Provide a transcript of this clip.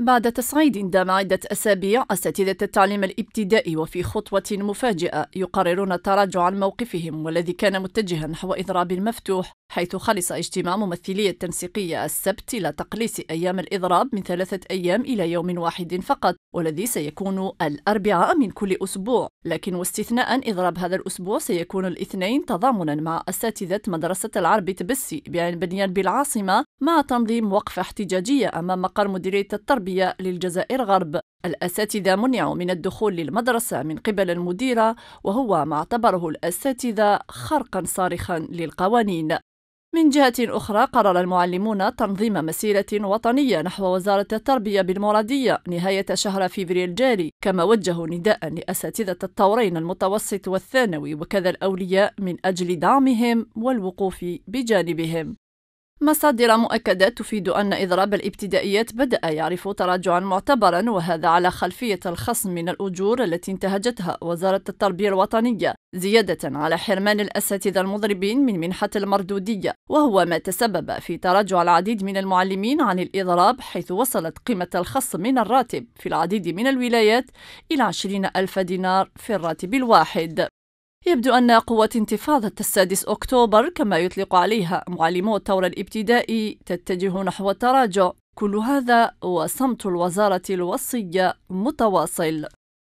بعد تصعيد دام عدة أسابيع أساتذة التعليم الابتدائي وفي خطوة مفاجئة يقررون التراجع عن موقفهم والذي كان متجها نحو إضراب المفتوح حيث خلص اجتماع ممثلي التنسيقية السبت إلى تقليص أيام الإضراب من ثلاثة أيام إلى يوم واحد فقط والذي سيكون الأربعاء من كل أسبوع لكن واستثناء إضراب هذا الأسبوع سيكون الاثنين تضامنا مع أساتذة مدرسة العرب تبسي بعين بنيان بالعاصمة مع تنظيم وقفة احتجاجية أمام مقر مديرية التربية للجزائر غرب الأساتذة منعوا من الدخول للمدرسة من قبل المديرة وهو ما اعتبره الأساتذة خرقا صارخا للقوانين من جهة أخرى قرر المعلمون تنظيم مسيرة وطنية نحو وزارة التربية بالمرادية نهاية شهر فبراير الجاري كما وجهوا نداء لأساتذة الطورين المتوسط والثانوي وكذا الأولياء من أجل دعمهم والوقوف بجانبهم مصادر مؤكدة تفيد أن إضراب الابتدائيات بدأ يعرف تراجعا معتبرا وهذا على خلفية الخصم من الأجور التي انتهجتها وزارة التربية الوطنية زيادة على حرمان الأساتذة المضربين من منحة المردودية وهو ما تسبب في تراجع العديد من المعلمين عن الإضراب حيث وصلت قيمة الخصم من الراتب في العديد من الولايات إلى 20 ألف دينار في الراتب الواحد يبدو أن قوة انتفاضة السادس أكتوبر كما يطلق عليها معلمو الثورة الابتدائي تتجه نحو التراجع كل هذا وصمت الوزارة الوصية متواصل